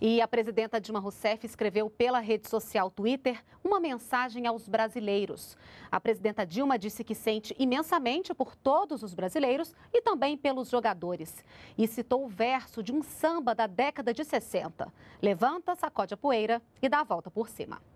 E a presidenta Dilma Rousseff escreveu pela rede social Twitter uma mensagem aos brasileiros. A presidenta Dilma disse que sente imensamente por todos os brasileiros e também pelos jogadores. E citou o verso de um samba da década de 60. Levanta, sacode a poeira e dá a volta por cima.